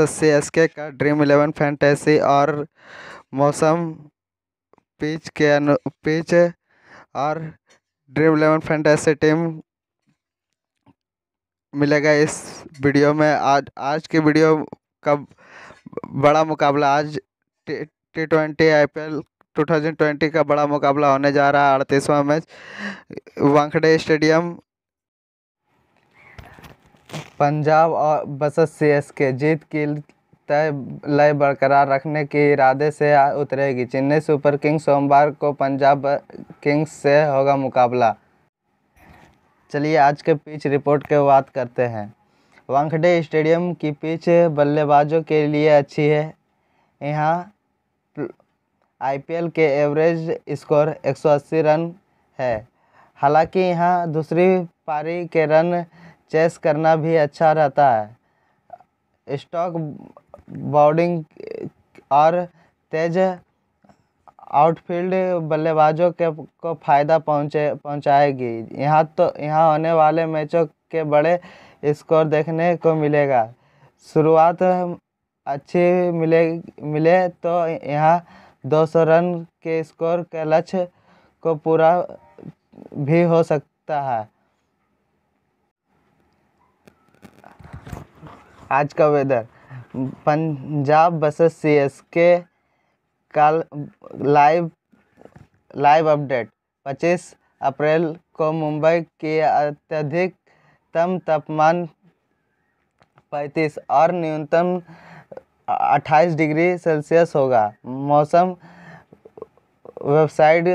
S के का dream Eleven fantasy और मौसम पिच के अनु पिच और ड्रीम इलेवन फैंटेसी टीम मिलेगा इस वीडियो में आज आज की वीडियो का बड़ा मुकाबला आज T twenty I P L 2020 का बड़ा मुकाबला होने जा रहा है अड़तीसवां मैच वांखड़े स्टेडियम पंजाब और बसस एस के जीत की तय लय बरकरार रखने के इरादे से उतरेगी चेन्नई सुपर किंग्स सोमवार को पंजाब किंग्स से होगा मुकाबला चलिए आज के पिच रिपोर्ट के बात करते हैं वांखडे स्टेडियम की पिच बल्लेबाजों के लिए अच्छी है यहाँ आईपीएल के एवरेज स्कोर 180 रन है हालांकि यहाँ दूसरी पारी के रन चेस करना भी अच्छा रहता है स्टॉक बॉडिंग और तेज आउटफील्ड बल्लेबाजों के को फ़ायदा पहुँचे पहुँचाएगी यहाँ तो यहाँ होने वाले मैचों के बड़े स्कोर देखने को मिलेगा शुरुआत अच्छी मिले मिले तो यहाँ 200 रन के स्कोर के लक्ष्य को पूरा भी हो सकता है आज का weather Punjab versus C S के का लाइव लाइव अपडेट 25 अप्रैल को मुंबई के अत्यधिकतम तापमान 35 और न्यूनतम 28 डिग्री सेल्सियस होगा मौसम वेबसाइट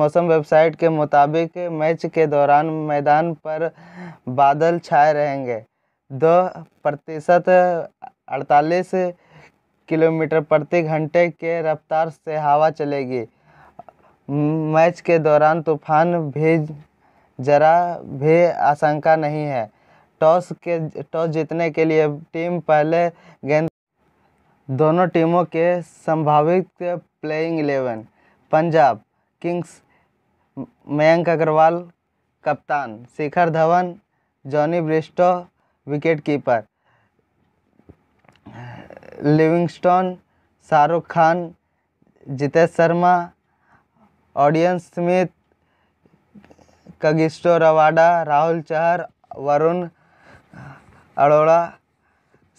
मौसम वेबसाइट के मुताबिक मैच के दौरान मैदान पर बादल छाए रहेंगे दो प्रतिशत अड़तालीस किलोमीटर प्रति घंटे के रफ्तार से हवा चलेगी मैच के दौरान तूफान भी जरा भी आशंका नहीं है टॉस के टॉस जीतने के लिए टीम पहले गेंद दोनों टीमों के संभावित playing eleven Punjab Kings Mayank Agarwal कप्तान Shikhar Dhawan Jonny Bairstow wicket keeper Livingstone Shahrukh Khan Jitesh Sharma Odean Smith Kagiso Rabada Rahul Chahar Varun Arora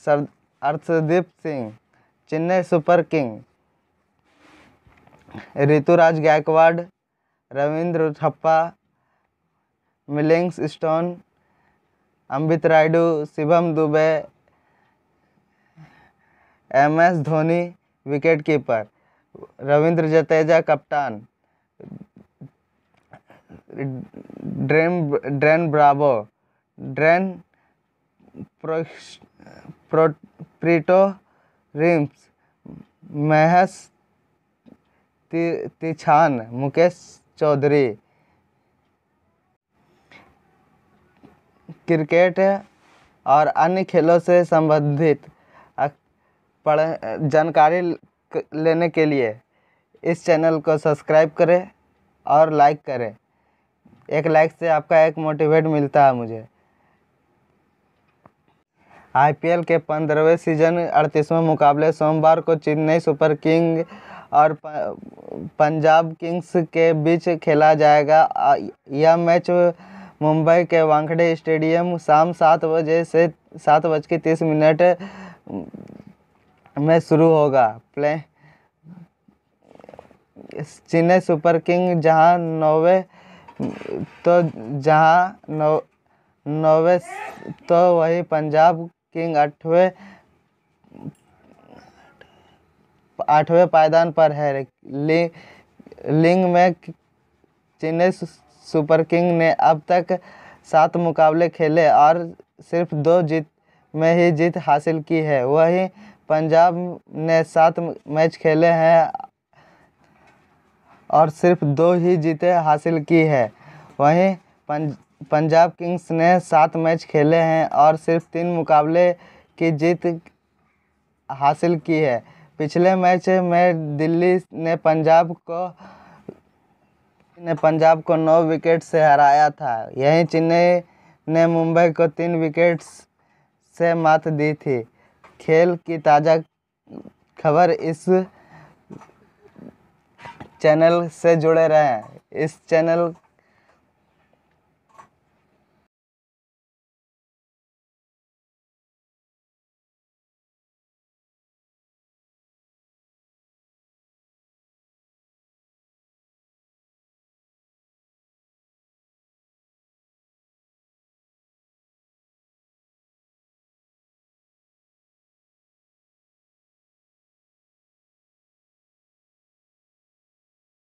सर अर्शदीप सिंह चेन्नई सुपर किंग ऋतुराज गायकवाड़ रविंद्र थप्पा मिलिंग्स स्टोन Ambati Rayudu Shivam Dube M S Dhoni wicket keeper Ravindra Jadeja कप्तान ड्रेन ड्रेन ब्रावो ड्रेन प्रो, प्रो, प्रीटो रिम्स महस तिछान मुकेश चौधरी क्रिकेट और अन्य खेलों से संबंधित पढ़ जानकारी लेने के लिए इस चैनल को सब्सक्राइब करें और लाइक करें एक लाइक से आपका एक मोटिवेट मिलता है मुझे आईपीएल के पंद्रहवें सीजन अड़तीसवें मुकाबले सोमवार को चेन्नई सुपर किंग और पंजाब किंग्स के बीच खेला जाएगा यह मैच मुंबई के वानखेड़े स्टेडियम शाम सात बजे से सात बज के तीस मिनट में शुरू होगा प्ले चेन्नई सुपर किंग जहां नौवे तो जहां नौ नौवे तो वही पंजाब किंग आठवें आठवें पायदान पर है लिंग में चेन्नई सुपर किंग ने अब तक सात मुकाबले खेले और सिर्फ दो जीत में ही जीत हासिल की है वहीं पंजाब ने सात मैच खेले हैं और सिर्फ दो ही जीतें हासिल की है वहीं पंज पंजाब किंग्स ने सात मैच खेले हैं और सिर्फ तीन मुकाबले की जीत हासिल की है पिछले मैच में दिल्ली ने पंजाब को ने पंजाब को नौ विकेट से हराया था यहीं चेन्नई ने मुंबई को तीन विकेट्स से मात दी थी खेल की ताज़ा खबर इस चैनल से जुड़े रहें इस चैनल